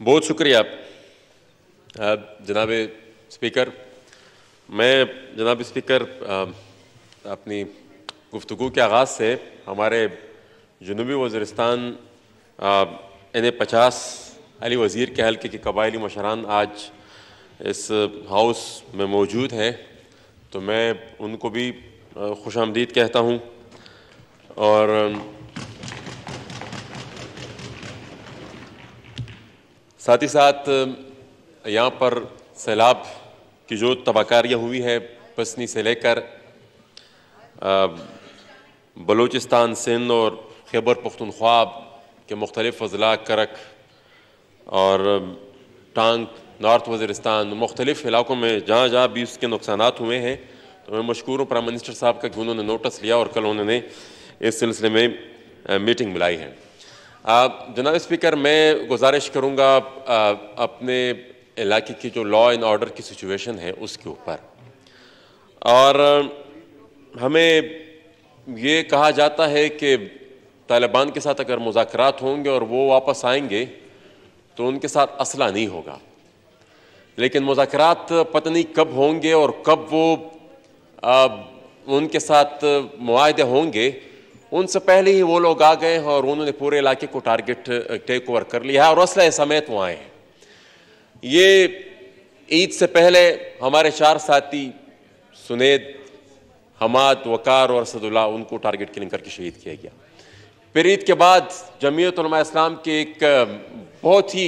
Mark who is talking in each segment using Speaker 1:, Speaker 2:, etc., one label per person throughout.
Speaker 1: बहुत शुक्रिया जनाब स्पीकर मैं जनाब स्पीकर अपनी गुफ्तु के आगाज़ से हमारे जनूबी वज़रस्तान एन ए पचास अली वज़ीर के हल्के के कबायली मशरान आज इस हाउस में मौजूद हैं तो मैं उनको भी खुश आमदीद कहता हूँ और साथ ही साथ यहाँ पर सैलाब की जो तबाहकारियाँ हुई हैं पसनी से लेकर बलूचिस्तान सिंध और खैबर पख्तनख्वाब के मुख्तलिफ अजला करक और टांग नॉर्थ वज़ीरस्तान मुख्तलिफ इलाकों में जहाँ जहाँ भी उसके नुकसान हुए हैं तो मैं मशहूर हूँ प्राइम मिनिस्टर साहब का कि उन्होंने नोटिस लिया और कल उन्होंने इस सिलसिले में मीटिंग बुलाई है जनाब स्पीकर मैं गुजारिश करूँगा अपने इलाके की जो लॉ एंड ऑर्डर की सिचुएशन है उसके ऊपर और हमें ये कहा जाता है कि तालिबान के साथ अगर मुजाकर होंगे और वो वापस आएंगे तो उनके साथ असला नहीं होगा लेकिन मुजाकर पता नहीं कब होंगे और कब वो आ, उनके साथ माहदे होंगे उनसे पहले ही वो लोग आ गए हैं और उन्होंने पूरे इलाके को टारगेट टेक ओवर कर लिया है और असलह समेत वो आए हैं ये ईद से पहले हमारे चार साथी सुनेद हमाद वकार और सदुल्ला उनको टारगेट किलिंग करके शहीद किया गया फिर ईद के बाद जमीयत इस्लाम के एक बहुत ही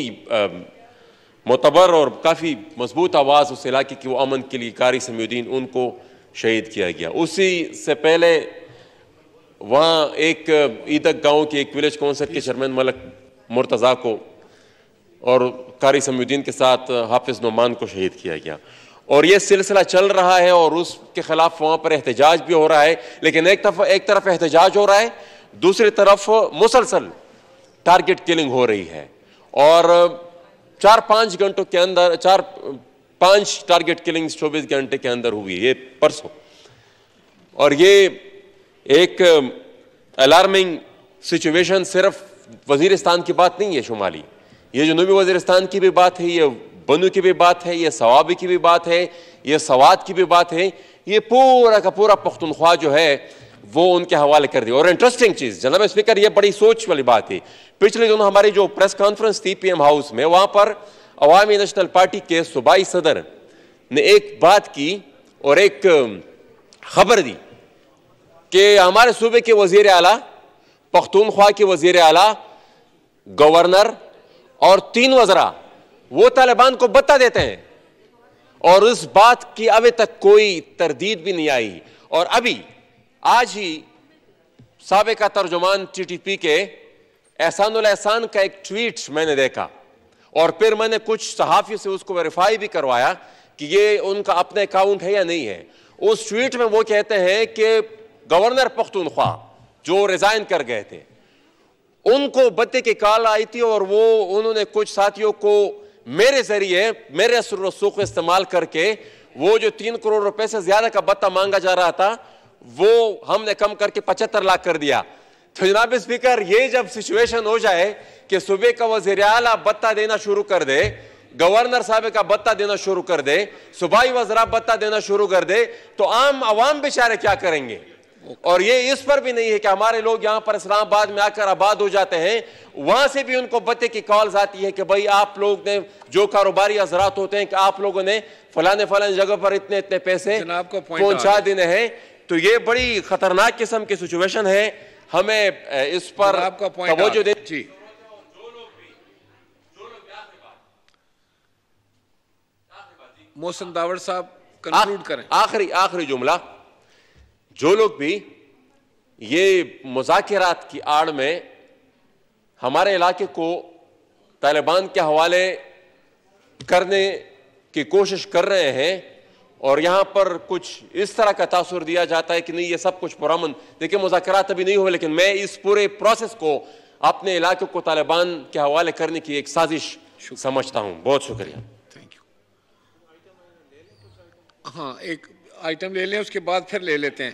Speaker 1: मोतबर और काफ़ी मजबूत आवाज़ उस इलाके की वो अमन के लिए कारी समीउद्दीन उनको शहीद किया गया उसी से पहले वहाँ एक ईदक गांव के एक विलेज कौंसल के चेयरमैन मलक मुर्तज़ा को और कारी समुद्दीन के साथ हाफिज़ नुमान को शहीद किया गया और ये सिलसिला चल रहा है और उसके ख़िलाफ़ वहाँ पर एहतजाज भी हो रहा है लेकिन एक तरफ एक तरफ एहतजाज हो रहा है दूसरी तरफ मुसलसल टारगेट किलिंग हो रही है और चार पाँच घंटों के अंदर चार पाँच टारगेट किलिंग्स चौबीस घंटे के अंदर हुई ये परसों और ये एक अलार्मिंग सिचुएशन सिर्फ वजीरस्तान की बात नहीं है शुमाली ये जनूबी वजीरस्तान की भी बात है ये बनु की भी बात है ये सवाबी की भी बात है ये सवाद की भी बात है ये पूरा का पूरा पख्तनख्वा जो है वो उनके हवाले कर दिया और इंटरेस्टिंग चीज़ जनाब स्पीकर ये बड़ी सोच वाली बात है पिछले दिनों हमारी जो प्रेस कॉन्फ्रेंस थी एम हाउस में वहाँ पर अवामी नेशनल पार्टी के सूबाई सदर ने एक बात की और एक खबर दी कि हमारे सूबे के वजीर अला पख्तूनख्वा के वजीर अला गवर्नर और तीन वजरा वो तालिबान को बता देते हैं और उस बात की अभी तक कोई तरदीद भी नहीं आई और अभी आज ही सबका तर्जुमान टी टी पी के एहसान एहसान का एक ट्वीट मैंने देखा और फिर मैंने कुछ सहाफ़ियों से उसको वेरीफाई भी करवाया कि ये उनका अपने अकाउंट है या नहीं है उस ट्वीट में वो कहते हैं कि गवर्नर पख्तूनख्वा जो रिजाइन कर गए थे उनको बत्ते की काल आई थी और वो उन्होंने कुछ साथियों को मेरे जरिए मेरे रसूख इस्तेमाल करके वो जो तीन करोड़ रुपए से ज्यादा का बत्ता मांगा जा रहा था वो हमने कम करके पचहत्तर लाख कर दिया तो जनाब स्पीकर ये जब सिचुएशन हो जाए कि सुबह का वजीर आला बत्ता देना शुरू कर दे गवर्नर साहब का बत्ता देना शुरू कर दे सूबाई वजरा बत्ता देना शुरू कर दे तो आम आवाम बेचारे क्या करेंगे और ये इस पर भी नहीं है कि हमारे लोग यहाँ पर इस्लामाबाद में आकर आबाद हो जाते हैं वहां से भी उनको बच्चे की कॉल्स आती है कि भाई आप लोग ने जो कारोबारी हजरात होते हैं कि आप लोगों ने फलाने फलाने जगह पर इतने इतने पैसे पहुंचा देने हैं तो ये बड़ी खतरनाक किस्म की सिचुएशन है हमें इस पर आपका तवज्जो मोहसन दावर साहब कंक्लूड करें आखिरी आखिरी जुमला जो लोग भी ये मुजाकरात की आड़ में हमारे इलाके को तालिबान के हवाले करने की कोशिश कर रहे हैं और यहाँ पर कुछ इस तरह का तासर दिया जाता है कि नहीं ये सब कुछ पुरमन देखिए मुजाकरात अभी नहीं हुए लेकिन मैं इस पूरे प्रोसेस को अपने इलाके को तालिबान के हवाले करने की एक साजिश समझता हूँ बहुत शुक्रिया थैंक यू हाँ एक आइटम ले लें उसके बाद फिर ले लेते हैं